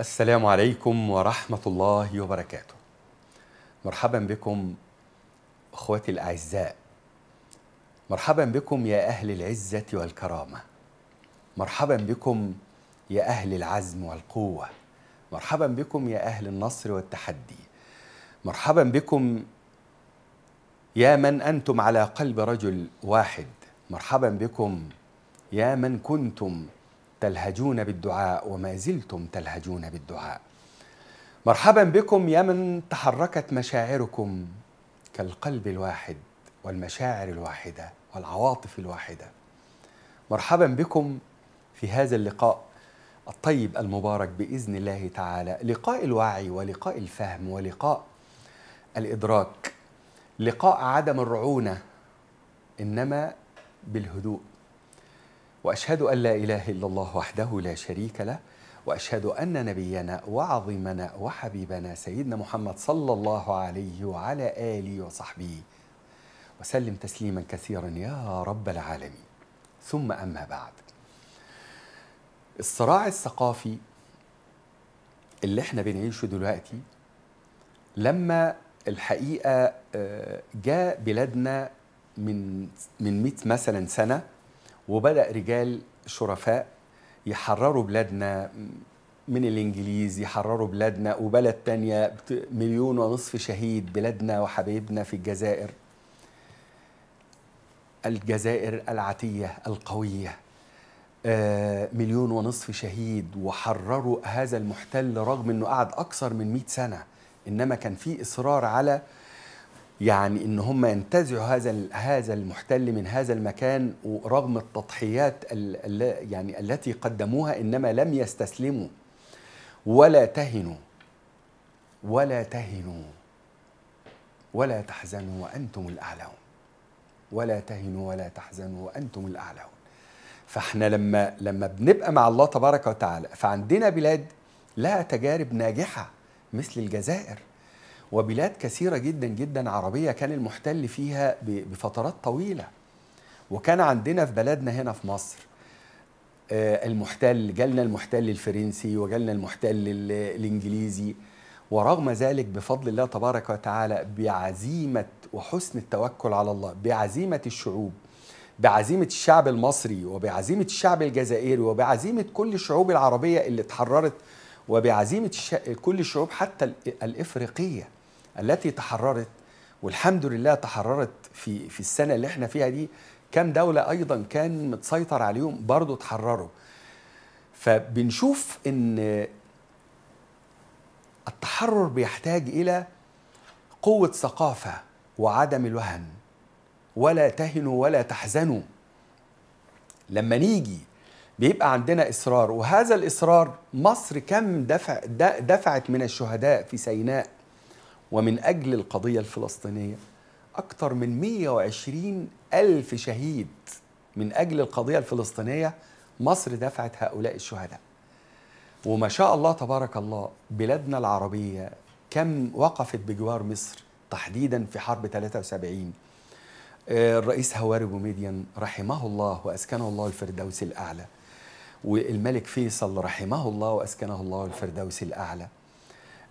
السلام عليكم ورحمة الله وبركاته. مرحبا بكم اخواتي الاعزاء. مرحبا بكم يا اهل العزة والكرامة. مرحبا بكم يا اهل العزم والقوة. مرحبا بكم يا اهل النصر والتحدي. مرحبا بكم يا من انتم على قلب رجل واحد. مرحبا بكم يا من كنتم تلهجون بالدعاء وما زلتم تلهجون بالدعاء مرحبا بكم يا من تحركت مشاعركم كالقلب الواحد والمشاعر الواحده والعواطف الواحده مرحبا بكم في هذا اللقاء الطيب المبارك باذن الله تعالى لقاء الوعي ولقاء الفهم ولقاء الادراك لقاء عدم الرعونه انما بالهدوء واشهد ان لا اله الا الله وحده لا شريك له واشهد ان نبينا وعظيمنا وحبيبنا سيدنا محمد صلى الله عليه وعلى اله وصحبه وسلم تسليما كثيرا يا رب العالمين ثم اما بعد الصراع الثقافي اللي احنا بنعيشه دلوقتي لما الحقيقه آه، جاء بلادنا من من 100 مثلا سنه وبدأ رجال شرفاء يحرروا بلادنا من الإنجليز يحرروا بلادنا وبلد تانية مليون ونصف شهيد بلادنا وحبايبنا في الجزائر الجزائر العتية القوية آه، مليون ونصف شهيد وحرروا هذا المحتل رغم أنه قعد أكثر من 100 سنة إنما كان في إصرار على يعني ان هم ينتزعوا هذا هذا المحتل من هذا المكان ورغم التضحيات يعني التي قدموها انما لم يستسلموا ولا تهنوا ولا تهنوا ولا تحزنوا وانتم الاعلون ولا تهنوا ولا تحزنوا وانتم الاعلون فاحنا لما لما بنبقى مع الله تبارك وتعالى فعندنا بلاد لها تجارب ناجحه مثل الجزائر وبلاد كثيرة جدا جدا عربية كان المحتل فيها بفترات طويلة وكان عندنا في بلدنا هنا في مصر آه، المحتل جالنا المحتل الفرنسي وجالنا المحتل الإنجليزي ورغم ذلك بفضل الله تبارك وتعالى بعزيمة وحسن التوكل على الله بعزيمة الشعوب بعزيمة الشعب المصري وبعزيمة الشعب الجزائري وبعزيمة كل الشعوب العربية اللي اتحررت وبعزيمة كل الشعوب حتى الإفريقية التي تحررت والحمد لله تحررت في في السنه اللي احنا فيها دي كام دوله ايضا كان متسيطر عليهم برضه تحرروا فبنشوف ان التحرر بيحتاج الى قوه ثقافه وعدم الوهن ولا تهنوا ولا تحزنوا لما نيجي بيبقى عندنا اصرار وهذا الاصرار مصر كم دفع دفعت من الشهداء في سيناء ومن أجل القضية الفلسطينية أكثر من 120 ألف شهيد من أجل القضية الفلسطينية مصر دفعت هؤلاء الشهداء وما شاء الله تبارك الله بلادنا العربية كم وقفت بجوار مصر تحديدا في حرب 73 آه، الرئيس هواري بوميديان رحمه الله وأسكنه الله الفردوس الأعلى والملك فيصل رحمه الله وأسكنه الله الفردوس الأعلى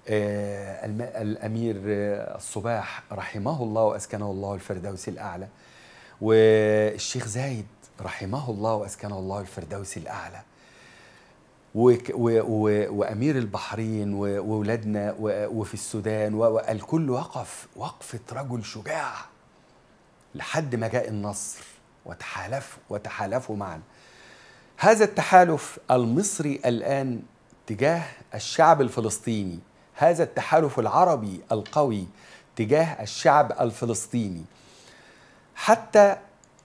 آه، الأمير آه، الصباح رحمه الله وأسكنه الله الفردوس الأعلى والشيخ زايد رحمه الله وأسكنه الله الفردوس الأعلى و و و وأمير البحرين وولادنا وفي السودان والكل وقف وقفة رجل شجاع لحد ما جاء النصر وتحالف وتحالفوا معا هذا التحالف المصري الآن تجاه الشعب الفلسطيني هذا التحالف العربي القوي تجاه الشعب الفلسطيني حتى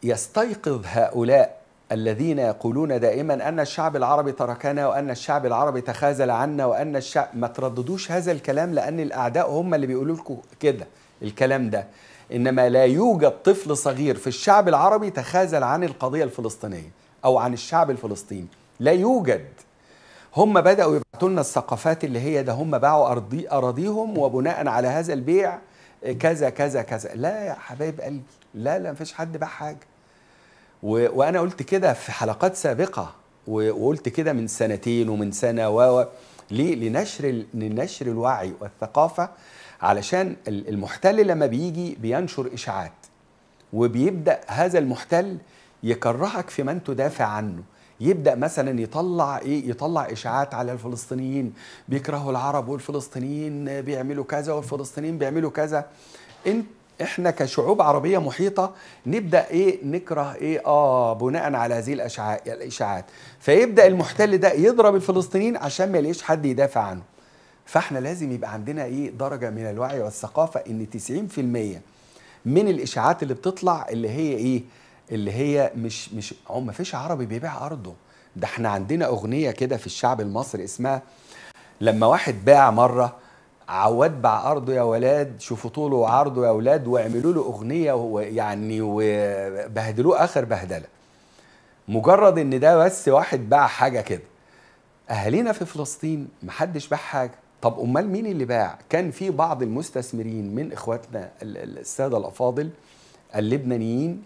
يستيقظ هؤلاء الذين يقولون دائما ان الشعب العربي تركنا وان الشعب العربي تخاذل عنا وان الشعب ما ترددوش هذا الكلام لان الاعداء هم اللي بيقولوا لكم كده الكلام ده انما لا يوجد طفل صغير في الشعب العربي تخاذل عن القضيه الفلسطينيه او عن الشعب الفلسطيني لا يوجد هم بداوا لنا الثقافات اللي هي ده هم باعوا أرضي أراضيهم وبناء على هذا البيع كذا كذا كذا لا يا حبايب قلبي لا لا مفيش حد باع حاجة و... وأنا قلت كده في حلقات سابقة و... وقلت كده من سنتين ومن سنة و ليه؟ لنشر ال... لنشر الوعي والثقافة علشان المحتل لما بيجي بينشر إشاعات وبيبدأ هذا المحتل يكرهك في من تدافع عنه يبدا مثلا يطلع ايه يطلع اشاعات على الفلسطينيين بيكرهوا العرب والفلسطينيين بيعملوا كذا والفلسطينيين بيعملوا كذا ان احنا كشعوب عربيه محيطه نبدا ايه نكره ايه اه بناء على هذه الاشاعات فيبدا المحتل ده يضرب الفلسطينيين عشان ما يلاقيش حد يدافع عنه فاحنا لازم يبقى عندنا ايه درجه من الوعي والثقافه ان 90% من الاشاعات اللي بتطلع اللي هي ايه اللي هي مش مش هو ما فيش عربي بيبيع ارضه ده احنا عندنا اغنيه كده في الشعب المصري اسمها لما واحد باع مره عواد باع ارضه يا ولاد شوفوا طوله وعرضه يا ولاد واعملوا له اغنيه ويعني وبهدلوه اخر بهدله مجرد ان ده بس واحد باع حاجه كده اهالينا في فلسطين محدش باع حاجه طب امال مين اللي باع كان في بعض المستثمرين من اخواتنا الساده الافاضل اللبنانيين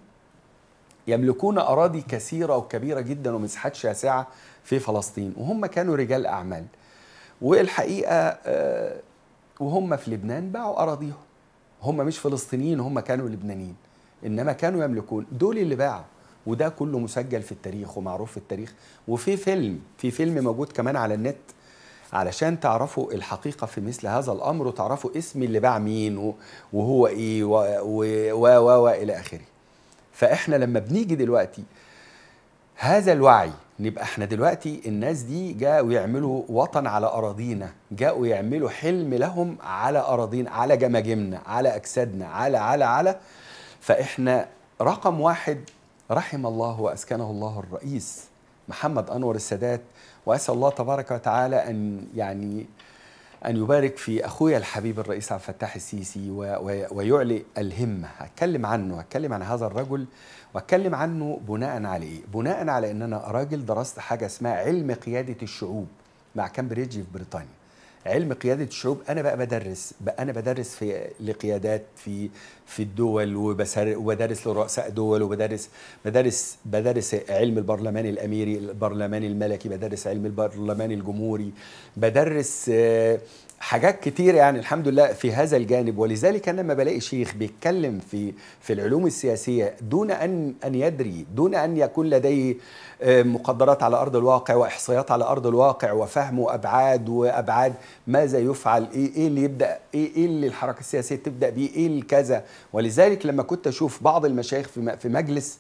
يملكون أراضي كثيرة وكبيرة جدا ومساحات شاسعة في فلسطين وهم كانوا رجال أعمال والحقيقة آه، وهم في لبنان باعوا أراضيهم هم مش فلسطينيين هم كانوا لبنانيين إنما كانوا يملكون دول اللي باعوا وده كله مسجل في التاريخ ومعروف في التاريخ وفي فيلم في فيلم موجود كمان على النت علشان تعرفوا الحقيقة في مثل هذا الأمر وتعرفوا اسم اللي باع مين وهو إيه و و و إلى آخره فاحنا لما بنيجي دلوقتي هذا الوعي نبقى احنا دلوقتي الناس دي جاءوا يعملوا وطن على اراضينا جاءوا يعملوا حلم لهم على اراضينا على جماجمنا على اجسادنا على على على فاحنا رقم واحد رحم الله واسكنه الله الرئيس محمد انور السادات واسال الله تبارك وتعالى ان يعني أن يبارك في أخويا الحبيب الرئيس عبد الفتاح السيسي ويعلي الهمة هتكلم عنه هتكلم عن هذا الرجل واتكلم عنه بناء على إيه؟ بناء على أن أنا راجل درست حاجة اسمها علم قيادة الشعوب مع كامبريدج في بريطانيا علم قياده الشعوب انا بقى بدرس بقى انا بدرس في لقيادات في في الدول وبدرس لرؤساء دول وبدرس بدرس بدرس علم البرلمان الاميري البرلمان الملكي بدرس علم البرلمان الجمهوري بدرس آه حاجات كتير يعني الحمد لله في هذا الجانب ولذلك انا لما بلاقي شيخ بيتكلم في في العلوم السياسيه دون ان ان يدري دون ان يكون لديه آه، مقدرات على ارض الواقع واحصائيات على ارض الواقع وفهم ابعاد وابعاد ماذا يفعل ايه ايه اللي يبدا ايه ايه اللي الحركه السياسيه تبدا بيه ايه الكذا ولذلك لما كنت اشوف بعض المشايخ في مجلس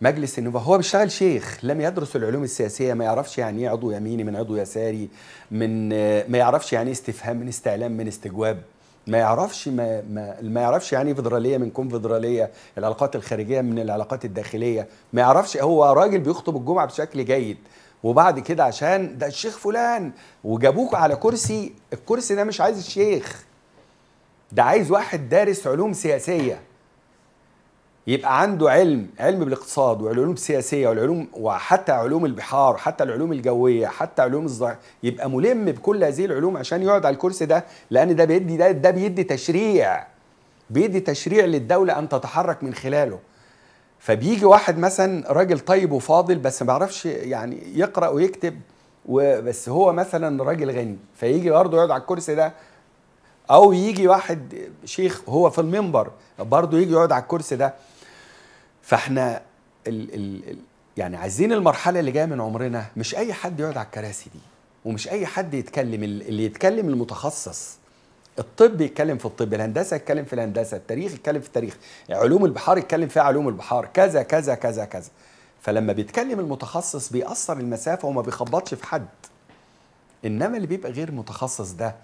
مجلس النواب هو بيشتغل شيخ لم يدرس العلوم السياسيه ما يعرفش يعني ايه عضو يميني من عضو يساري من ما يعرفش يعني إيه استفهام من استعلام من استجواب ما يعرفش ما ما, ما يعرفش يعني إيه فيدراليه من كونفدراليه العلاقات الخارجيه من العلاقات الداخليه ما يعرفش هو راجل بيخطب الجمعه بشكل جيد وبعد كده عشان ده الشيخ فلان وجابوك على كرسي الكرسي ده مش عايز الشيخ ده عايز واحد دارس علوم سياسيه يبقى عنده علم علم بالاقتصاد والعلوم السياسيه والعلوم وحتى علوم البحار وحتى العلوم الجويه حتى علوم الزراعه يبقى ملم بكل هذه العلوم عشان يقعد على الكرسي ده لان ده بيدي ده, ده بيدي تشريع بيدي تشريع للدوله ان تتحرك من خلاله فبيجي واحد مثلا راجل طيب وفاضل بس ما بيعرفش يعني يقرا ويكتب بس هو مثلا راجل غني فيجي برضه يقعد على الكرسي ده او يجي واحد شيخ هو في المنبر برضه يجي يقعد على الكرسي ده فاحنا ال ال ال يعني عايزين المرحله اللي جايه من عمرنا مش اي حد يقعد على الكراسي دي ومش اي حد يتكلم اللي يتكلم المتخصص الطب يتكلم في الطب الهندسه يتكلم في الهندسه التاريخ يتكلم في التاريخ علوم البحار يتكلم في علوم البحار كذا كذا كذا كذا فلما بيتكلم المتخصص بيأثر المسافه وما بيخبطش في حد انما اللي بيبقى غير متخصص ده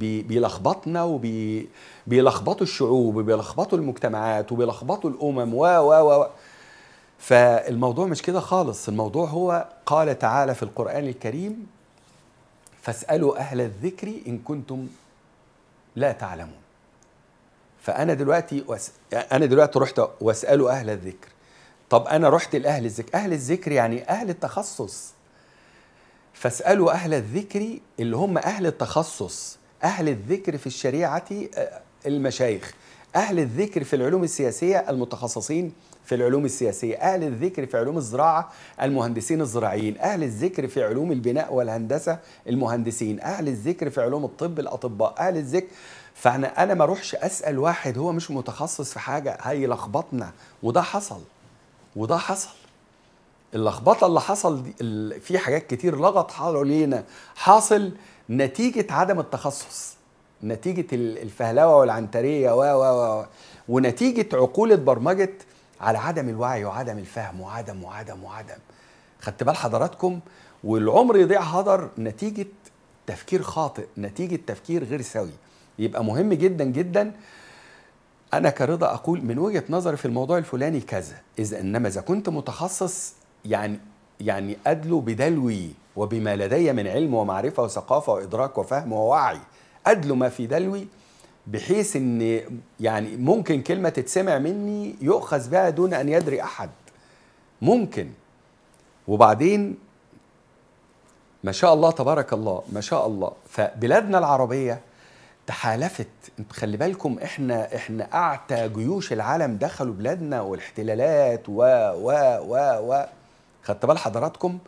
بيلخبطنا وبيلخبطوا الشعوب وبيلخبطوا المجتمعات وبيلخبطوا الامم و و و فالموضوع مش كده خالص الموضوع هو قال تعالى في القران الكريم فاسالوا اهل الذكر ان كنتم لا تعلمون فانا دلوقتي وس... انا دلوقتي رحت واسالوا اهل الذكر طب انا رحت لاهل الذكر اهل الذكر يعني اهل التخصص فاسالوا اهل الذكر اللي هم اهل التخصص أهل الذكر في الشريعة آه، المشايخ أهل الذكر في العلوم السياسية المتخصصين في العلوم السياسية أهل الذكر في علوم الزراعة المهندسين الزراعيين أهل الذكر في علوم البناء والهندسة المهندسين أهل الذكر في علوم الطب الأطباء أهل الذكر فأنا أنا ما أروحش أسأل واحد هو مش متخصص في حاجة هيلخبطنا وده حصل وده حصل اللخبطه اللي حصل دي في حاجات كتير لغط حوالينا حاصل نتيجه عدم التخصص نتيجه الفهلوه والعنتريه و و و ونتيجه عقول اتبرمجت على عدم الوعي وعدم الفهم وعدم وعدم وعدم خدت بال حضراتكم والعمر يضيع هدر نتيجه تفكير خاطئ نتيجه تفكير غير سوي يبقى مهم جدا جدا انا كرضا اقول من وجهه نظري في الموضوع الفلاني كذا اذا انما اذا كنت متخصص يعني يعني ادلو بدلوي وبما لدي من علم ومعرفة وثقافة وإدراك وفهم ووعي أدلو ما في دلوي بحيث أن يعني ممكن كلمة تتسمع مني يؤخذ بها دون أن يدري أحد ممكن وبعدين ما شاء الله تبارك الله ما شاء الله فبلادنا العربية تحالفت خلي بالكم احنا احنا اعتى جيوش العالم دخلوا بلادنا والاحتلالات و و و و خدت بال حضراتكم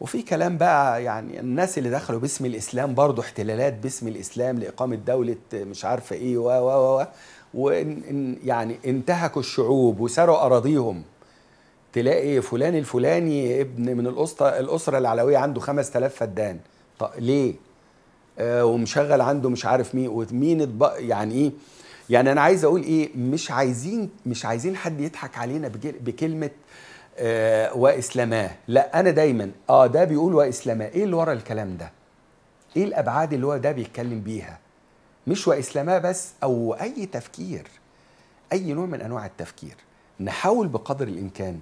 وفي كلام بقى يعني الناس اللي دخلوا باسم الاسلام برضه احتلالات باسم الاسلام لاقامه دوله مش عارفه ايه و و و وإن يعني انتهكوا الشعوب وسروا اراضيهم تلاقي فلان الفلاني ابن من الاسطى الاسره العلويه عنده 5000 فدان طب ليه؟ آه ومشغل عنده مش عارف مين ومين يعني ايه؟ يعني انا عايز اقول ايه مش عايزين مش عايزين حد يضحك علينا بكلمه آه واسلماه لا انا دايما اه ده بيقول واسلماه ايه اللي ورا الكلام ده ايه الابعاد اللي هو ده بيتكلم بيها مش واسلماه بس او اي تفكير اي نوع من انواع التفكير نحاول بقدر الامكان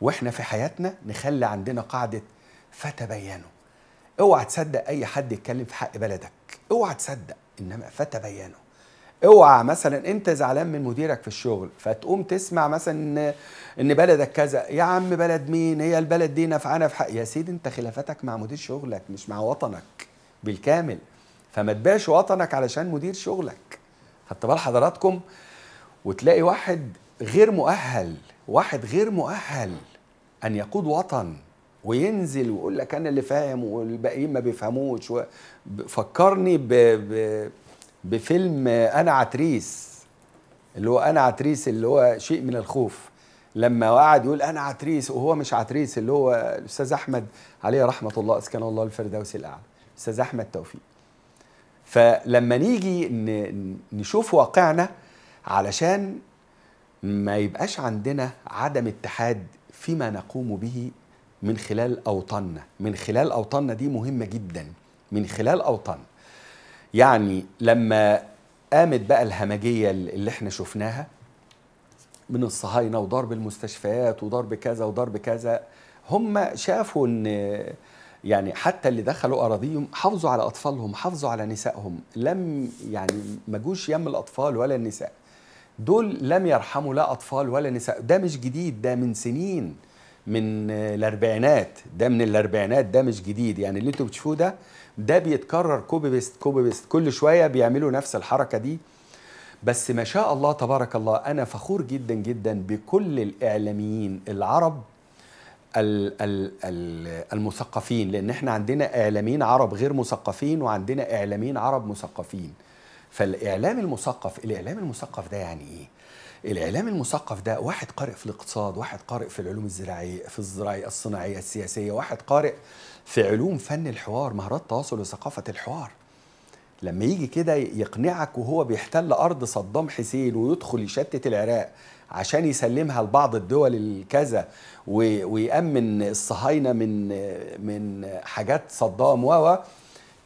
واحنا في حياتنا نخلي عندنا قاعده فتبينوا اوعى تصدق اي حد يتكلم في حق بلدك اوعى تصدق انما فتبينوا اوعى مثلا انت زعلان من مديرك في الشغل فتقوم تسمع مثلا ان ان بلدك كذا يا عم بلد مين هي البلد دي نفعنا في حق يا سيدي انت خلافاتك مع مدير شغلك مش مع وطنك بالكامل فما تبيعش وطنك علشان مدير شغلك خدت بال حضراتكم وتلاقي واحد غير مؤهل واحد غير مؤهل ان يقود وطن وينزل ويقول لك انا اللي فاهم والباقيين ما بيفهموش فكرني ب... ب... بفيلم انا عتريس اللي هو انا عتريس اللي هو شيء من الخوف لما قعد يقول انا عتريس وهو مش عتريس اللي هو الاستاذ احمد عليه رحمه الله اسكن الله الفردوس الاعلى الاستاذ احمد توفيق فلما نيجي نشوف واقعنا علشان ما يبقاش عندنا عدم اتحاد فيما نقوم به من خلال اوطاننا من خلال اوطاننا دي مهمه جدا من خلال اوطاننا يعني لما قامت بقى الهمجيه اللي احنا شفناها من الصهاينه وضرب المستشفيات وضرب كذا وضرب كذا هم شافوا ان يعني حتى اللي دخلوا اراضيهم حافظوا على اطفالهم حافظوا على نسائهم لم يعني ما جوش يم الاطفال ولا النساء دول لم يرحموا لا اطفال ولا نساء ده مش جديد ده من سنين من الاربعينات ده من الاربعينات ده مش جديد يعني اللي انتوا بتشوفوه ده ده بيتكرر كوبي بيست كوبي بيست كل شويه بيعملوا نفس الحركه دي بس ما شاء الله تبارك الله انا فخور جدا جدا بكل الاعلاميين العرب المثقفين لان احنا عندنا اعلاميين عرب غير مثقفين وعندنا اعلاميين عرب مثقفين فالاعلام المثقف الاعلام المثقف ده يعني ايه الاعلام المثقف ده واحد قارئ في الاقتصاد واحد قارئ في العلوم الزراعيه في الزراعيه الصناعيه السياسيه واحد قارئ في علوم فن الحوار مهارات تواصل وثقافه الحوار لما يجي كده يقنعك وهو بيحتل ارض صدام حسين ويدخل يشتت العراق عشان يسلمها لبعض الدول الكذا ويامن الصهاينه من من حاجات صدام و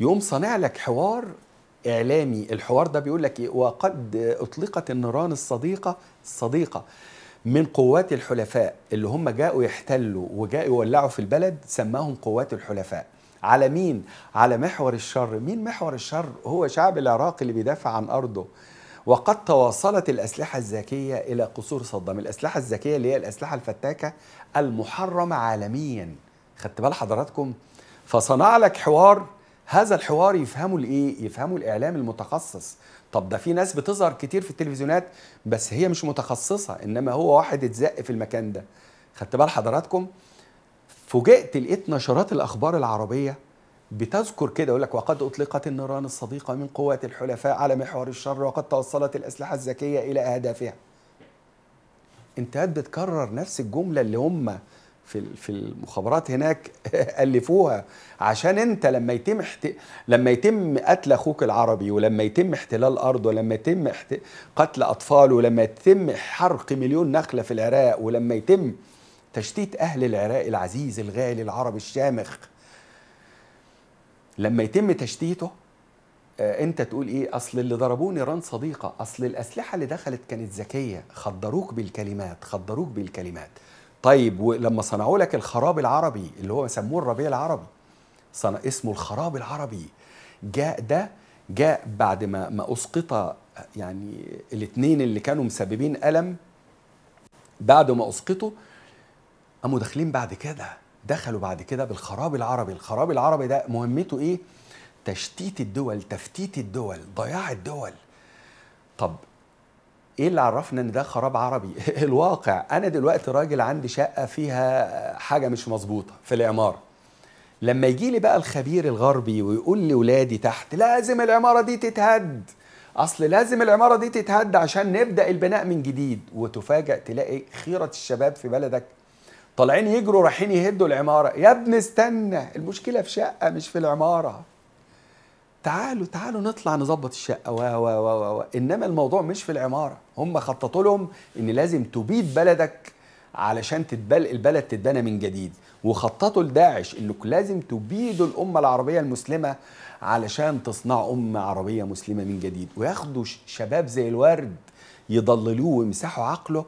يقوم صانع لك حوار اعلامي الحوار ده بيقول لك إيه؟ وقد اطلقت النيران الصديقه الصديقه من قوات الحلفاء اللي هم جاءوا يحتلوا وجاءوا يولعوا في البلد سماهم قوات الحلفاء على مين؟ على محور الشر مين محور الشر؟ هو شعب العراق اللي بيدافع عن أرضه وقد تواصلت الأسلحة الذكية إلى قصور صدام الأسلحة الذكية اللي هي الأسلحة الفتاكة المحرمة عالميا خدت بال حضراتكم فصنع لك حوار هذا الحوار يفهمه الايه يفهمه الاعلام المتخصص طب ده في ناس بتظهر كتير في التلفزيونات بس هي مش متخصصه انما هو واحد اتزق في المكان ده خدت بال حضراتكم فوجئت لقيت نشرات الاخبار العربيه بتذكر كده يقول لك وقد اطلقت النيران الصديقه من قوات الحلفاء على محور الشر وقد توصلت الاسلحه الذكيه الى اهدافها انت بتكرر نفس الجمله اللي هم في في المخابرات هناك الفوها عشان انت لما يتم احت... لما يتم قتل اخوك العربي ولما يتم احتلال ارضه ولما يتم احت... قتل اطفاله ولما يتم حرق مليون نخله في العراق ولما يتم تشتيت اهل العراق العزيز الغالي العربي الشامخ لما يتم تشتيته آه، انت تقول ايه اصل اللي ضربوني ران صديقه اصل الاسلحه اللي دخلت كانت ذكيه خدروك بالكلمات خدروك بالكلمات طيب ولما صنعوا لك الخراب العربي اللي هو سموه الربيع العربي صنع اسمه الخراب العربي جاء ده جاء بعد ما ما اسقط يعني الاثنين اللي كانوا مسببين الم بعد ما اسقطوا قاموا داخلين بعد كده دخلوا بعد كده بالخراب العربي الخراب العربي ده مهمته ايه تشتيت الدول تفتيت الدول ضياع الدول طب ايه اللي عرفنا ان ده خراب عربي الواقع انا دلوقتي راجل عندي شقه فيها حاجه مش مظبوطه في العماره لما يجي لي بقى الخبير الغربي ويقول لي ولادي تحت لازم العماره دي تتهد اصل لازم العماره دي تتهد عشان نبدا البناء من جديد وتفاجئ تلاقي خيره الشباب في بلدك طالعين يجروا رايحين يهدوا العماره يا ابني استنى المشكله في شقه مش في العماره تعالوا تعالوا نطلع نظبط الشقه و و و و انما الموضوع مش في العماره هم خططوا لهم ان لازم تبيد بلدك علشان تتبل البلد تتبنى من جديد وخططوا لداعش انك لازم تبيدوا الامه العربيه المسلمه علشان تصنع امه عربيه مسلمه من جديد وياخدوا شباب زي الورد يضللوه ويمسحوا عقله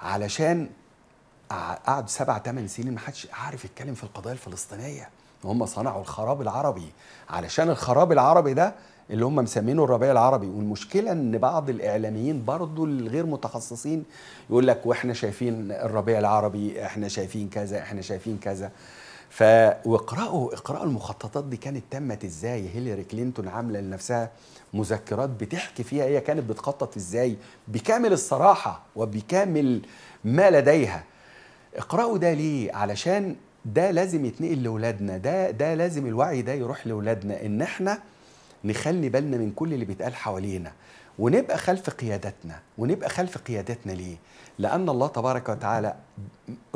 علشان قعدوا سبع ثمان سنين ما حدش عارف يتكلم في القضايا الفلسطينيه هم صنعوا الخراب العربي علشان الخراب العربي ده اللي هم مسمينه الربيع العربي والمشكله ان بعض الاعلاميين برضو الغير متخصصين يقول لك واحنا شايفين الربيع العربي احنا شايفين كذا احنا شايفين كذا ف واقرأوا اقرأوا المخططات دي كانت تمت ازاي هيلاري كلينتون عامله لنفسها مذكرات بتحكي فيها هي كانت بتخطط ازاي بكامل الصراحه وبكامل ما لديها اقرأوا ده ليه علشان ده لازم يتنقل لاولادنا ده ده لازم الوعي ده يروح لاولادنا ان احنا نخلي بالنا من كل اللي بيتقال حوالينا ونبقى خلف قيادتنا ونبقى خلف قيادتنا ليه لان الله تبارك وتعالى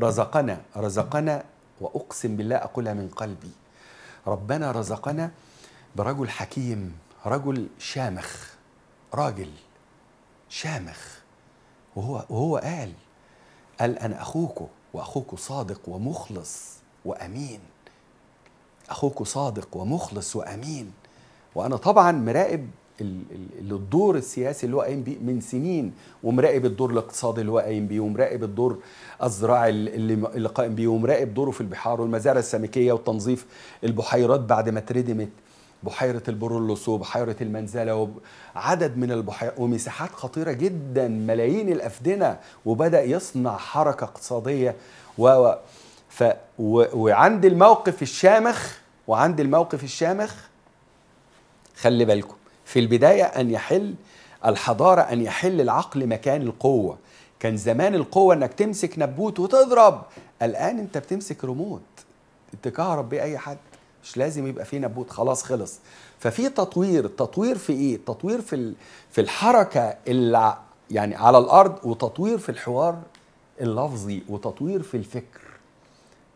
رزقنا رزقنا واقسم بالله اقولها من قلبي ربنا رزقنا برجل حكيم رجل شامخ راجل شامخ وهو وهو قال قال انا اخوكم واخوكم صادق ومخلص وامين اخوك صادق ومخلص وامين وانا طبعا مراقب الدور السياسي اللي هو قايم بيه من سنين ومراقب الدور الاقتصادي اللي هو قايم بيه ومراقب الدور الزراعي اللي قايم بيه ومراقب دوره في البحار والمزارع السمكيه وتنظيف البحيرات بعد ما اتردمت بحيره البرولوس وبحيره المنزله وعدد من البحيرات ومساحات خطيره جدا ملايين الافدنه وبدا يصنع حركه اقتصاديه و ف وعند الموقف الشامخ وعند الموقف الشامخ خلي بالكم في البداية أن يحل الحضارة أن يحل العقل مكان القوة كان زمان القوة أنك تمسك نبوت وتضرب الآن أنت بتمسك ريموت تكهرب بيه أي حد مش لازم يبقى فيه نبوت خلاص خلص ففي تطوير التطوير في ايه تطوير في في الحركه اللي يعني على الارض وتطوير في الحوار اللفظي وتطوير في الفكر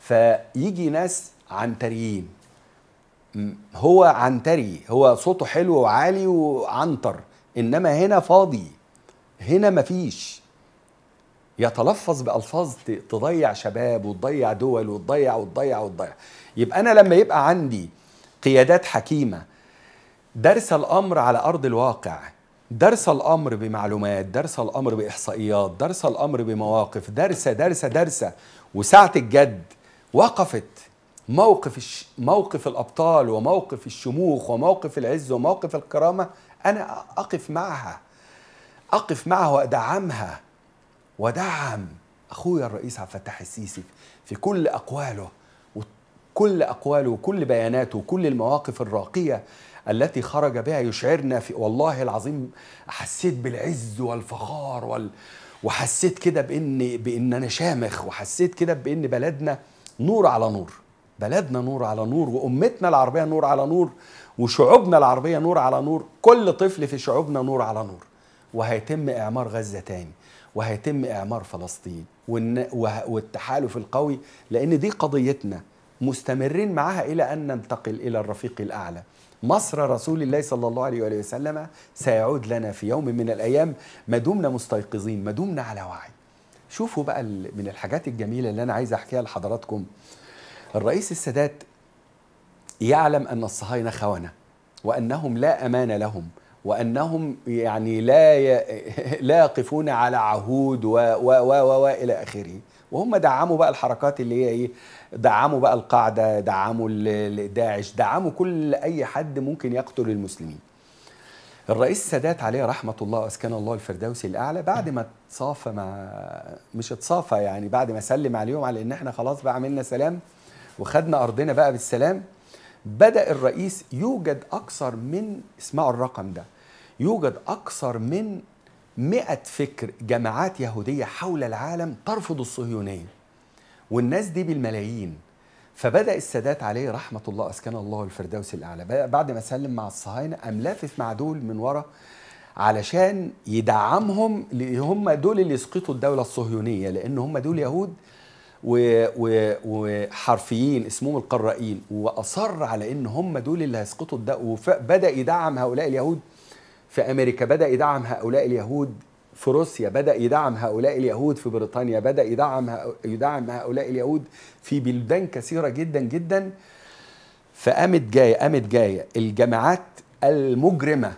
فيجي ناس عنتريين هو عنتري هو صوته حلو وعالي وعنتر انما هنا فاضي هنا مفيش يتلفظ بالفاظ تضيع شباب وتضيع دول وتضيع وتضيع وتضيع يبقى انا لما يبقى عندي قيادات حكيمه درس الامر على ارض الواقع درس الامر بمعلومات درس الامر باحصائيات درس الامر بمواقف درس درس درس وساعه الجد وقفت موقف الش... موقف الابطال وموقف الشموخ وموقف العز وموقف الكرامه انا اقف معها اقف معها وادعمها ودعم اخويا الرئيس عبد الفتاح السيسي في كل اقواله وكل اقواله وكل بياناته وكل المواقف الراقيه التي خرج بها يشعرنا في والله العظيم حسيت بالعز والفخار وال... وحسيت كده بان بان انا شامخ وحسيت كده بان بلدنا نور على نور بلدنا نور على نور وامتنا العربيه نور على نور وشعوبنا العربيه نور على نور كل طفل في شعوبنا نور على نور وهيتم اعمار غزه تاني وهيتم اعمار فلسطين والتحالف القوي لان دي قضيتنا مستمرين معها الى ان ننتقل الى الرفيق الاعلى مصر رسول الله صلى الله عليه وآله وسلم سيعود لنا في يوم من الأيام ما دمنا مستيقظين ما دمنا على وعي شوفوا بقى من الحاجات الجميلة اللي أنا عايز أحكيها لحضراتكم الرئيس السادات يعلم أن الصهاينة خونة وأنهم لا أمان لهم وأنهم يعني لا ي... لا يقفون على عهود و و و و, و إلى آخره وهم دعموا بقى الحركات اللي هي ايه دعموا بقى القاعده دعموا داعش دعموا كل اي حد ممكن يقتل المسلمين الرئيس السادات عليه رحمه الله أسكن الله الفردوسي الاعلى بعد ما اتصافى مع مش اتصافى يعني بعد ما سلم عليهم على ان احنا خلاص بقى عملنا سلام وخدنا ارضنا بقى بالسلام بدا الرئيس يوجد اكثر من اسمعوا الرقم ده يوجد اكثر من 100 فكر جماعات يهوديه حول العالم ترفض الصهيونيه والناس دي بالملايين فبدا السادات عليه رحمه الله اسكن الله الفردوس الاعلى بعد ما سلم مع الصهاينه قام لافف مع دول من ورا علشان يدعمهم هم دول اللي يسقطوا الدوله الصهيونيه لان هم دول يهود وحرفيين اسمهم القرائين واصر على ان هم دول اللي هيسقطوا الدوله وبدا يدعم هؤلاء اليهود في امريكا بدا يدعم هؤلاء اليهود في روسيا بدأ يدعم هؤلاء اليهود في بريطانيا بدأ يدعم يدعم هؤلاء اليهود في بلدان كثيرة جدا جدا فقامت جاية قامت جاية الجماعات المجرمة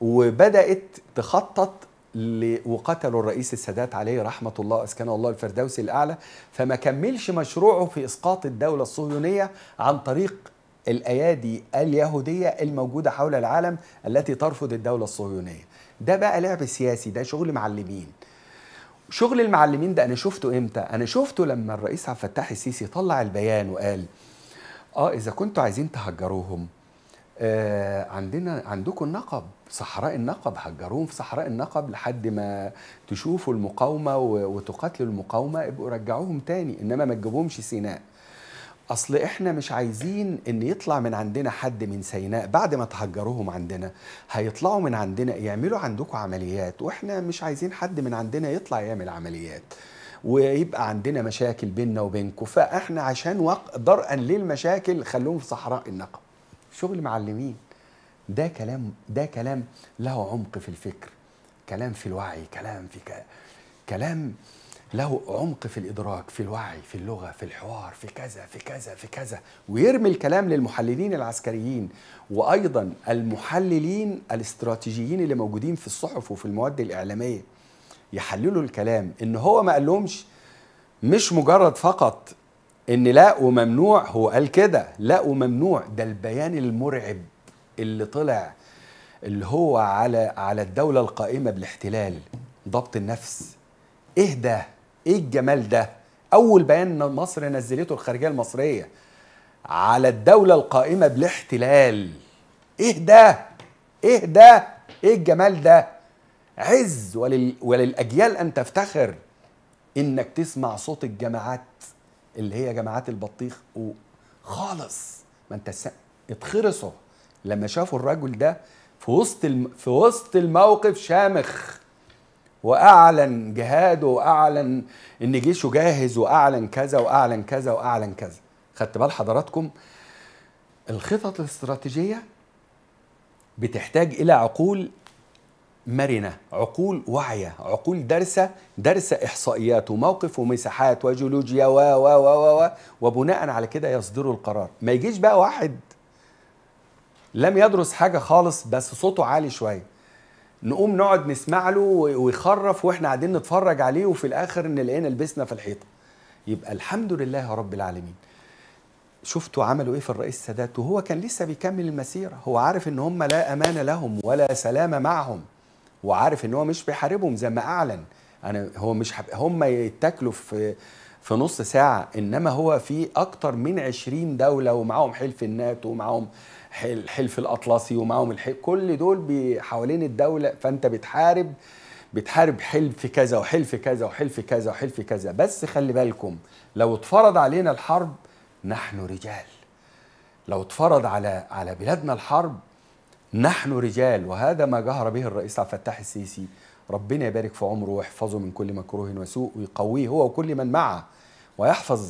وبدأت تخطط وقتلوا الرئيس السادات عليه رحمة الله أسكنه الله الفردوس الأعلى فما كملش مشروعه في إسقاط الدولة الصهيونية عن طريق الأيادي اليهودية الموجودة حول العالم التي ترفض الدولة الصهيونية ده بقى لعب سياسي ده شغل معلمين شغل المعلمين ده انا شفته امتى انا شفته لما الرئيس عبد الفتاح السيسي طلع البيان وقال اه اذا كنتوا عايزين تهجروهم آه عندنا عندكم النقب صحراء النقب هجروهم في صحراء النقب لحد ما تشوفوا المقاومه وتقاتلوا المقاومه ابقوا رجعوهم تاني انما ما تجيبوهمش سيناء اصل احنا مش عايزين ان يطلع من عندنا حد من سيناء بعد ما تهجروهم عندنا هيطلعوا من عندنا يعملوا عندكم عمليات واحنا مش عايزين حد من عندنا يطلع يعمل عمليات ويبقى عندنا مشاكل بيننا وبينكم فاحنا عشان وق... درءا للمشاكل خلوهم في صحراء النقب شغل معلمين ده كلام ده كلام له عمق في الفكر كلام في الوعي كلام في ك... كلام له عمق في الادراك في الوعي في اللغه في الحوار في كذا في كذا في كذا ويرمي الكلام للمحللين العسكريين وايضا المحللين الاستراتيجيين اللي موجودين في الصحف وفي المواد الاعلاميه يحللوا الكلام ان هو ما قالهمش مش مجرد فقط ان لا وممنوع هو قال كده لا وممنوع ده البيان المرعب اللي طلع اللي هو على على الدوله القائمه بالاحتلال ضبط النفس إيه ده ايه الجمال ده اول بيان مصر نزلته الخارجيه المصريه على الدوله القائمه بالاحتلال ايه ده ايه ده ايه الجمال ده عز ولل... وللاجيال ان تفتخر انك تسمع صوت الجماعات اللي هي جماعات البطيخ و... خالص ما انت س... اتخرصوا لما شافوا الرجل ده في وسط الم... في وسط الموقف شامخ واعلن جهاده واعلن ان جيشه جاهز واعلن كذا واعلن كذا واعلن كذا خدت بال حضراتكم الخطط الاستراتيجيه بتحتاج الى عقول مرنه عقول واعيه عقول دارسه دارسه احصائيات وموقف ومساحات وجيولوجيا و و و و وبناء على كده يصدروا القرار ما يجيش بقى واحد لم يدرس حاجه خالص بس صوته عالي شويه نقوم نقعد نسمع له ويخرف واحنا قاعدين نتفرج عليه وفي الاخر نلاقينا لبسنا في الحيطه يبقى الحمد لله رب العالمين شفتوا عملوا ايه في الرئيس السادات وهو كان لسه بيكمل المسيره هو عارف ان هم لا امان لهم ولا سلام معهم وعارف ان هو مش بيحاربهم زي ما اعلن انا هو مش هم يتاكلوا في في نص ساعة إنما هو في أكتر من 20 دولة ومعاهم حلف الناتو ومعاهم الحلف الأطلسي ومعاهم الحلف كل دول حوالين الدولة فأنت بتحارب بتحارب حلف كذا وحلف كذا وحلف كذا وحلف كذا بس خلي بالكم لو اتفرض علينا الحرب نحن رجال لو اتفرض على على بلادنا الحرب نحن رجال وهذا ما جهر به الرئيس عبد الفتاح السيسي ربنا يبارك في عمره ويحفظه من كل مكروه وسوء ويقويه هو وكل من معه ويحفظ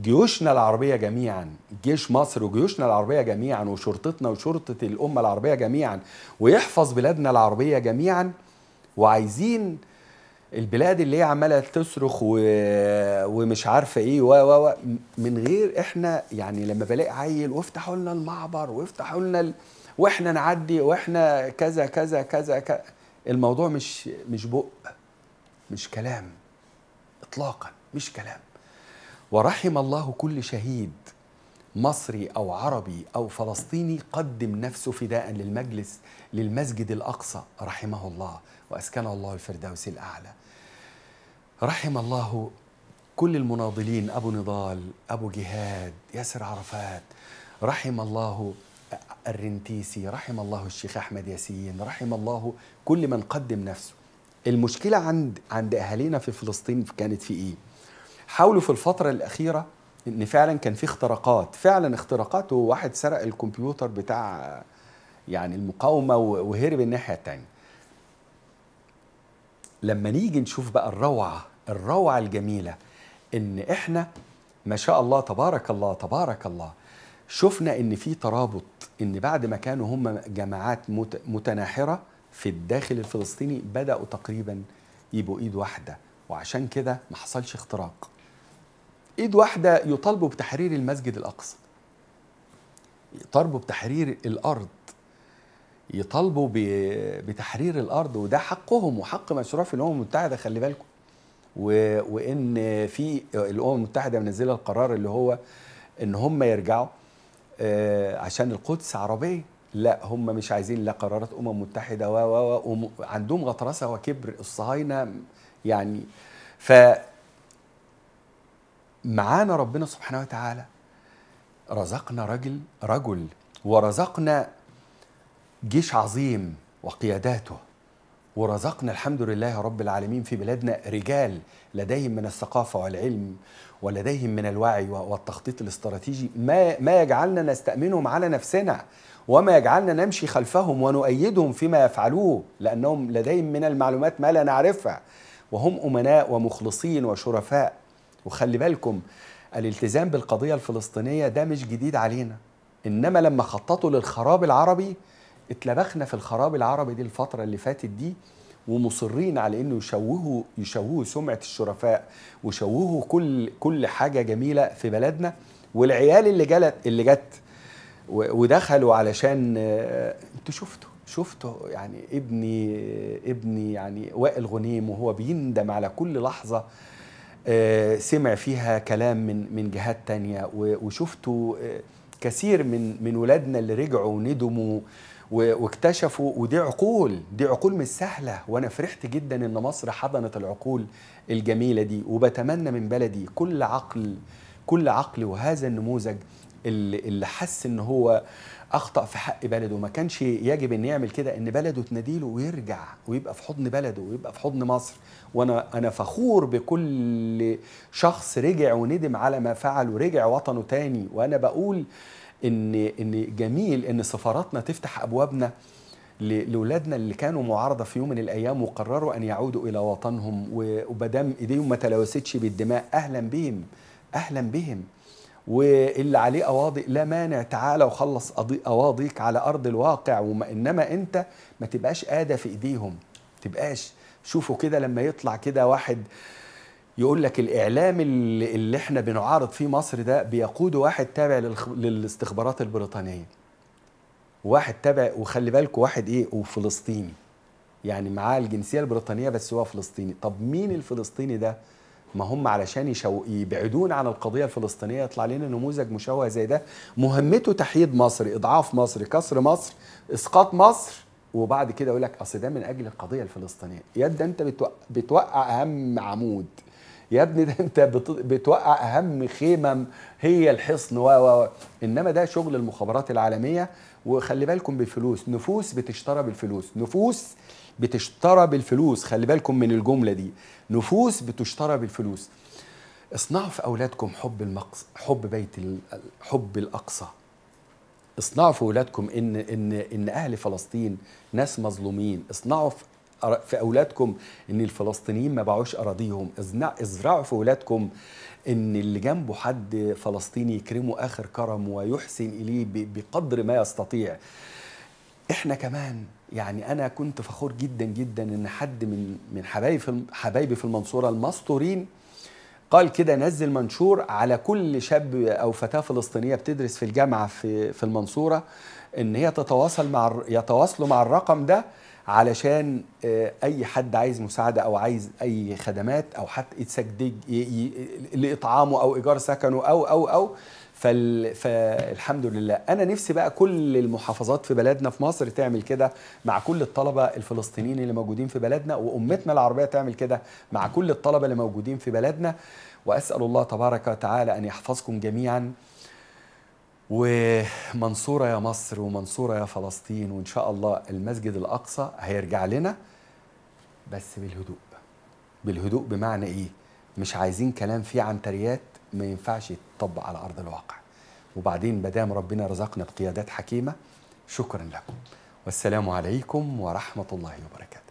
جيوشنا العربية جميعا جيش مصر وجيوشنا العربية جميعا وشرطتنا وشرطة الأمة العربية جميعا ويحفظ بلادنا العربية جميعا وعايزين البلاد اللي هي عماله تصرخ و... ومش عارفه ايه و... و... من غير احنا يعني لما بلاقي عيل وافتحوا لنا المعبر وافتحوا لنا ال... واحنا نعدي واحنا كذا كذا كذا كذا الموضوع مش مش بق مش كلام اطلاقا مش كلام ورحم الله كل شهيد مصري او عربي او فلسطيني قدم نفسه فداء للمجلس للمسجد الاقصى رحمه الله واسكنه الله الفردوس الاعلى رحم الله كل المناضلين ابو نضال ابو جهاد ياسر عرفات رحم الله الرنتيسي رحم الله الشيخ أحمد ياسين رحم الله كل من قدم نفسه المشكلة عند عند أهالينا في فلسطين كانت في إيه؟ حاولوا في الفترة الأخيرة إن فعلا كان في اختراقات فعلا اختراقات وواحد سرق الكمبيوتر بتاع يعني المقاومة وهرب الناحية التانية لما نيجي نشوف بقى الروعة الروعة الجميلة إن إحنا ما شاء الله تبارك الله تبارك الله شفنا ان في ترابط ان بعد ما كانوا هم جماعات متناحره في الداخل الفلسطيني بداوا تقريبا يبقوا ايد واحده وعشان كده ما حصلش اختراق ايد واحده يطالبوا بتحرير المسجد الاقصى يطالبوا بتحرير الارض يطالبوا بتحرير الارض وده حقهم وحق مشروع في الامم المتحده خلي بالكم وان في الامم المتحده منزله القرار اللي هو ان هم يرجعوا آه، عشان القدس عربيه لا هم مش عايزين لا قرارات امم متحده و و و عندهم غطرسه وكبر الصهاينه يعني ف معانا ربنا سبحانه وتعالى رزقنا رجل رجل ورزقنا جيش عظيم وقياداته ورزقنا الحمد لله رب العالمين في بلادنا رجال لديهم من الثقافه والعلم ولديهم من الوعي والتخطيط الاستراتيجي ما ما يجعلنا نستامنهم على نفسنا وما يجعلنا نمشي خلفهم ونؤيدهم فيما يفعلوه لانهم لديهم من المعلومات ما لا نعرفها وهم امناء ومخلصين وشرفاء وخلي بالكم الالتزام بالقضيه الفلسطينيه ده مش جديد علينا انما لما خططوا للخراب العربي اتلبخنا في الخراب العربي دي الفتره اللي فاتت دي ومصرين على انه يشوهوا يشوهوا سمعه الشرفاء ويشوهوا كل كل حاجه جميله في بلدنا والعيال اللي جلت اللي جت ودخلوا علشان آه، انتوا شفتوا شفتوا يعني ابني ابني يعني وائل غنيم وهو بيندم على كل لحظه آه، سمع فيها كلام من من جهات تانية وشفتوا آه، كثير من من ولادنا اللي رجعوا وندموا واكتشفوا ودي عقول دي عقول مش سهله وانا فرحت جدا ان مصر حضنت العقول الجميله دي وبتمنى من بلدي كل عقل كل عقل وهذا النموذج اللي حس ان هو اخطا في حق بلده ما كانش يجب ان يعمل كده ان بلده تناديله ويرجع ويبقى في حضن بلده ويبقى في حضن مصر وانا انا فخور بكل شخص رجع وندم على ما فعل ورجع وطنه تاني وانا بقول ان ان جميل ان سفاراتنا تفتح ابوابنا لاولادنا اللي كانوا معارضه في يوم من الايام وقرروا ان يعودوا الى وطنهم وبدام ايديهم ما تلوثتش بالدماء اهلا بهم اهلا بهم واللي عليه أواضي لا مانع تعالى وخلص أواضيك على ارض الواقع وما انما انت ما تبقاش آدة في ايديهم تبقاش شوفوا كده لما يطلع كده واحد يقول لك الاعلام اللي, اللي احنا بنعارض فيه مصر ده بيقوده واحد تابع للاستخبارات البريطانيه واحد تابع وخلي بالكوا واحد ايه وفلسطيني يعني معاه الجنسيه البريطانيه بس هو فلسطيني طب مين الفلسطيني ده ما هم علشان يشو... يبعدون عن القضيه الفلسطينيه يطلع لنا نموذج مشوه زي ده مهمته تحييد مصر اضعاف مصر كسر مصر اسقاط مصر وبعد كده يقول لك اصل ده من اجل القضيه الفلسطينيه يا ده انت بتوقع, بتوقع اهم عمود يا ابني ده انت بتوقع اهم خيمه هي الحصن و و انما ده شغل المخابرات العالميه وخلي بالكم بالفلوس نفوس بتشترى بالفلوس نفوس بتشترى بالفلوس خلي بالكم من الجمله دي نفوس بتشترى بالفلوس اصنعوا في اولادكم حب المقص حب بيت الحب حب الاقصى اصنعوا في اولادكم ان ان ان اهل فلسطين ناس مظلومين اصنعوا في في أولادكم إن الفلسطينيين ما باعوش أراضيهم ازرعوا في أولادكم إن اللي جنبه حد فلسطيني يكرمه آخر كرم ويحسن إليه بقدر ما يستطيع إحنا كمان يعني أنا كنت فخور جدا جدا إن حد من من حبايبي في حبايبي في المنصورة المستورين قال كده نزل منشور على كل شاب او فتاه فلسطينيه بتدرس في الجامعه في في المنصوره ان هي تتواصل مع يتواصلوا مع الرقم ده علشان آه، اي حد عايز مساعده او عايز اي خدمات او حتى يتسجد لاطعامه او ايجار سكنه او او او فال... فالحمد لله انا نفسي بقى كل المحافظات في بلدنا في مصر تعمل كده مع كل الطلبه الفلسطينيين اللي موجودين في بلدنا وامتنا العربيه تعمل كده مع كل الطلبه اللي موجودين في بلدنا واسال الله تبارك وتعالى ان يحفظكم جميعا ومنصورة يا مصر ومنصورة يا فلسطين وإن شاء الله المسجد الأقصى هيرجع لنا بس بالهدوء بالهدوء بمعنى إيه؟ مش عايزين كلام فيه عنتريات ما ينفعش يتطبق على أرض الواقع وبعدين مدام ربنا رزقنا بقيادات حكيمة شكرا لكم والسلام عليكم ورحمة الله وبركاته